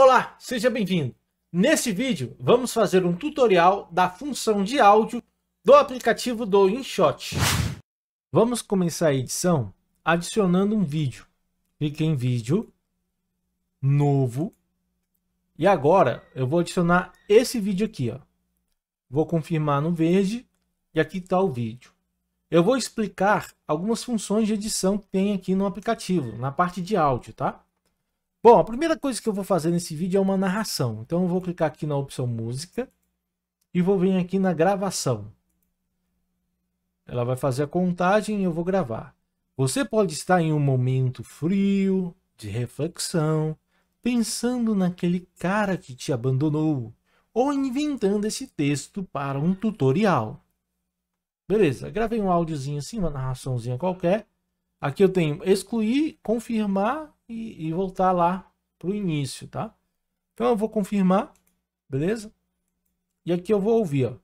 Olá, seja bem-vindo. Nesse vídeo, vamos fazer um tutorial da função de áudio do aplicativo do InShot. Vamos começar a edição adicionando um vídeo. Clique em vídeo, novo, e agora eu vou adicionar esse vídeo aqui. Ó. Vou confirmar no verde e aqui está o vídeo. Eu vou explicar algumas funções de edição que tem aqui no aplicativo, na parte de áudio, tá? Bom, a primeira coisa que eu vou fazer nesse vídeo é uma narração. Então eu vou clicar aqui na opção música e vou vir aqui na gravação. Ela vai fazer a contagem e eu vou gravar. Você pode estar em um momento frio, de reflexão, pensando naquele cara que te abandonou ou inventando esse texto para um tutorial. Beleza, gravei um áudiozinho assim, uma narraçãozinha qualquer. Aqui eu tenho excluir, confirmar e, e voltar lá para o início, tá? Então eu vou confirmar, beleza? E aqui eu vou ouvir, ó.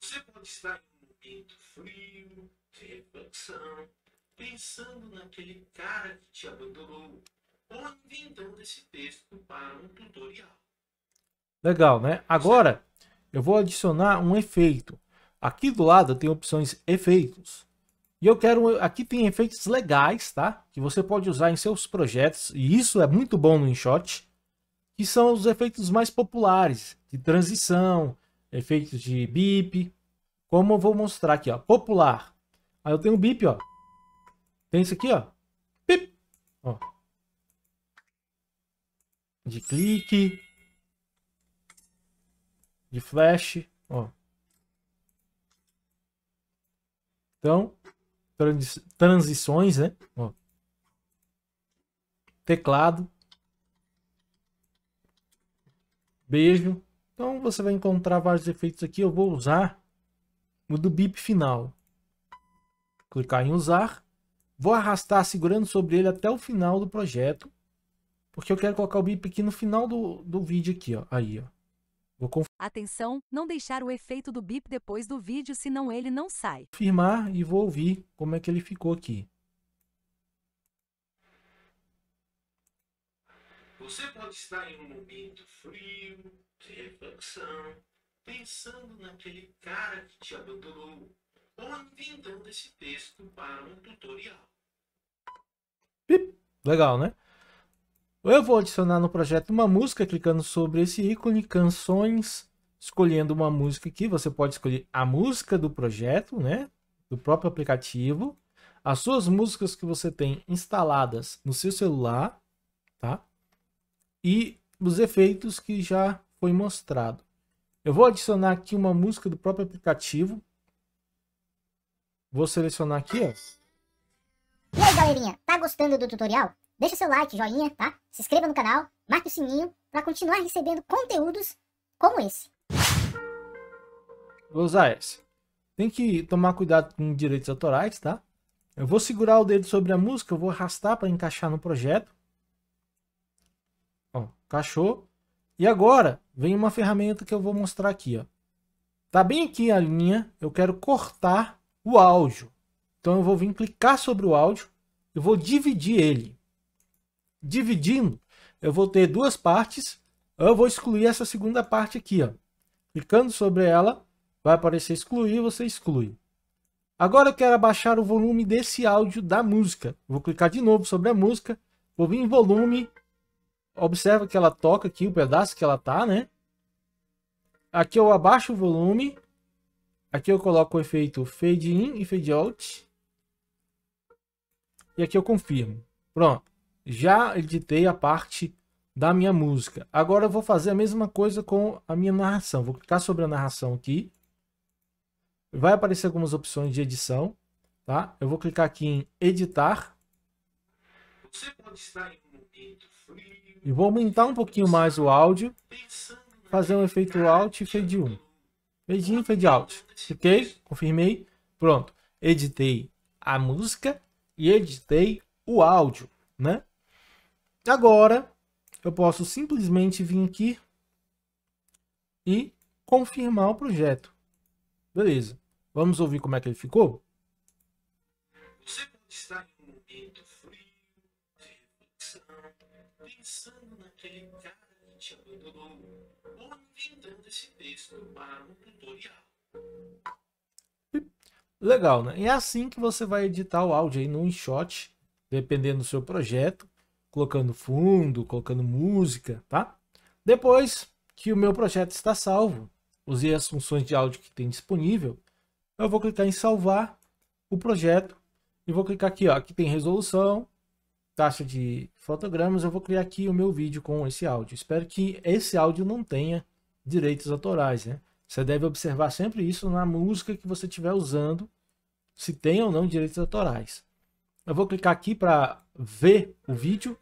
Você pode estar em um momento frio, de reflexão, pensando naquele cara que te abandonou, ou inventando esse texto para um tutorial. Legal, né? Agora eu vou adicionar um efeito. Aqui do lado tem opções efeitos. E eu quero, aqui tem efeitos legais, tá? Que você pode usar em seus projetos, e isso é muito bom no InShot, que são os efeitos mais populares, de transição, efeitos de bip, como eu vou mostrar aqui, ó, popular. Aí eu tenho o bip, ó. Tem isso aqui, ó. Pip. Ó. De clique. De flash, ó. Então, trans, transições, né? Ó. Teclado. Beijo. Então você vai encontrar vários efeitos aqui. Eu vou usar o do bip final. Clicar em usar. Vou arrastar segurando sobre ele até o final do projeto. Porque eu quero colocar o bip aqui no final do, do vídeo aqui, ó. Aí, ó. Vou Atenção, não deixar o efeito do bip depois do vídeo, senão ele não sai. Firmar e vou ouvir como é que ele ficou aqui. Você pode estar em um momento frio, de reflexão, pensando naquele cara que te abandonou, ou inventando esse texto para um tutorial. Bip. Legal, né? Eu vou adicionar no projeto uma música, clicando sobre esse ícone, canções, escolhendo uma música aqui. Você pode escolher a música do projeto, né? Do próprio aplicativo. As suas músicas que você tem instaladas no seu celular, tá? E os efeitos que já foi mostrado. Eu vou adicionar aqui uma música do próprio aplicativo. Vou selecionar aqui, ó. E aí, galerinha, tá gostando do tutorial? Deixa seu like, joinha, tá? Se inscreva no canal, marque o sininho para continuar recebendo conteúdos como esse. Vou usar esse. Tem que tomar cuidado com direitos autorais, tá? Eu vou segurar o dedo sobre a música, eu vou arrastar para encaixar no projeto. Ó, encaixou. E agora, vem uma ferramenta que eu vou mostrar aqui, ó. Tá bem aqui a linha, eu quero cortar o áudio. Então eu vou vir clicar sobre o áudio, eu vou dividir ele dividindo, eu vou ter duas partes, eu vou excluir essa segunda parte aqui, ó. Clicando sobre ela, vai aparecer excluir, você exclui. Agora eu quero abaixar o volume desse áudio da música. Vou clicar de novo sobre a música, vou vir em volume, observa que ela toca aqui o pedaço que ela tá, né? Aqui eu abaixo o volume, aqui eu coloco o efeito fade in e fade out, e aqui eu confirmo. Pronto. Já editei a parte da minha música. Agora eu vou fazer a mesma coisa com a minha narração. Vou clicar sobre a narração aqui. Vai aparecer algumas opções de edição, tá? Eu vou clicar aqui em editar. E vou aumentar um pouquinho mais o áudio. Fazer um efeito Alt e Fade 1. Fade in, Fade Out. Cliquei, confirmei. Pronto. Editei a música e editei o áudio, né? Agora, eu posso simplesmente vir aqui e confirmar o projeto. Beleza. Vamos ouvir como é que ele ficou? Você pode estar em um momento frio, de reflexão, pensando naquele cara que te abandonou, ou inventando esse texto para um tutorial. Legal, né? é assim que você vai editar o áudio aí no InShot, dependendo do seu projeto colocando fundo, colocando música, tá? Depois que o meu projeto está salvo, usei as funções de áudio que tem disponível, eu vou clicar em salvar o projeto e vou clicar aqui, ó, aqui tem resolução, taxa de fotogramas, eu vou criar aqui o meu vídeo com esse áudio. Espero que esse áudio não tenha direitos autorais, né? Você deve observar sempre isso na música que você estiver usando, se tem ou não direitos autorais. Eu vou clicar aqui para ver o vídeo.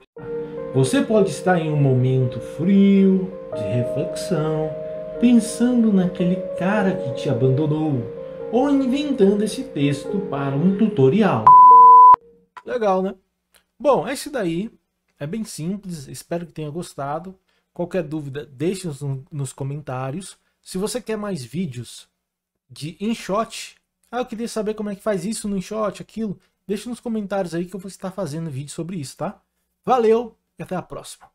Você pode estar em um momento frio, de reflexão, pensando naquele cara que te abandonou, ou inventando esse texto para um tutorial. Legal, né? Bom, esse daí é bem simples, espero que tenha gostado. Qualquer dúvida, deixe nos comentários. Se você quer mais vídeos de InShot, ah, eu queria saber como é que faz isso no InShot, aquilo, Deixe nos comentários aí que eu vou estar fazendo vídeo sobre isso, tá? Valeu e até a próxima.